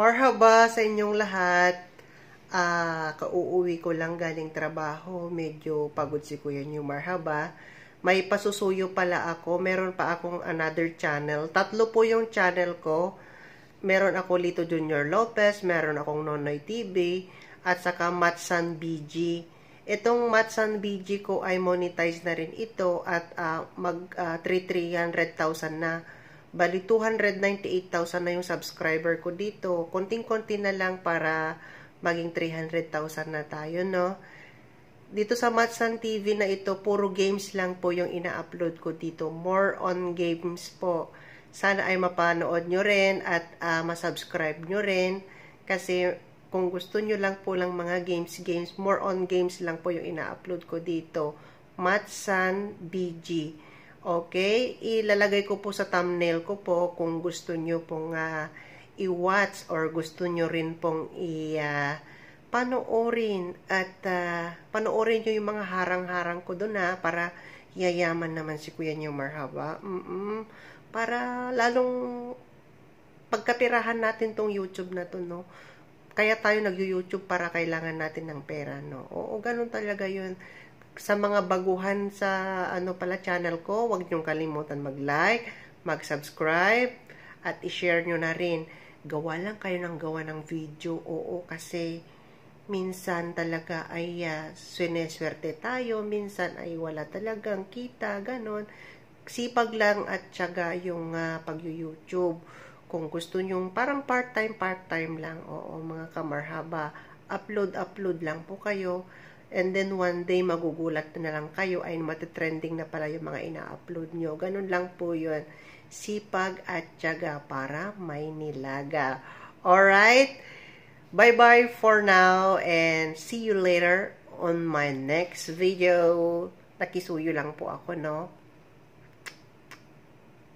Marhaba sa inyong lahat. Uh, kauuwi ko lang galing trabaho. Medyo pagod si Kuya New Marhaba. May pasusuyo pala ako. Meron pa akong another channel. Tatlo po yung channel ko. Meron ako Lito Junior Lopez. Meron akong Nonoy TV. At saka Matsan BG. Itong Matsan BG ko ay monetize na rin ito at uh, mag uh, ah, 3,300,000 na Bali, 298,000 na yung subscriber ko dito. Konting-konti na lang para maging 300,000 na tayo, no? Dito sa Matsan TV na ito, puro games lang po yung ina-upload ko dito. More on games po. Sana ay mapanood nyo rin at uh, masubscribe nyo rin. Kasi kung gusto nyo lang po lang mga games, games, more on games lang po yung ina-upload ko dito. Matsan BG. Okay, ilalagay ko po sa thumbnail ko po kung gusto nyo pong uh, i-watch or gusto nyo rin pong i- uh, panoorin at uh, panoorin nyo yung mga harang-harang ko doon ha, para yayaman naman si Kuya New Marhaba. Mm -mm, para lalong pagkatirahan natin tong YouTube na to, no? Kaya tayo nag-YouTube para kailangan natin ng pera, no? Oo, ganun talaga yun sa mga baguhan sa ano pala channel ko, huwag niyong kalimutan mag-like, mag-subscribe, at i-share niyo na rin. Gawa lang kayo ng gawa ng video, oo, kasi minsan talaga ay uh, sineswerte tayo, minsan ay wala talagang kita, ganon. Sipag lang at syaga yung uh, pag-YouTube. Kung gusto nyong parang part-time, part-time lang, oo, mga kamarhaba, upload-upload lang po kayo And then one day, magugulat na lang kayo ay matatrending na pala yung mga ina-upload nyo. Ganun lang po yun. Sipag at tiyaga para may nilaga. Alright? Bye-bye for now and see you later on my next video. Nakisuyo lang po ako, no?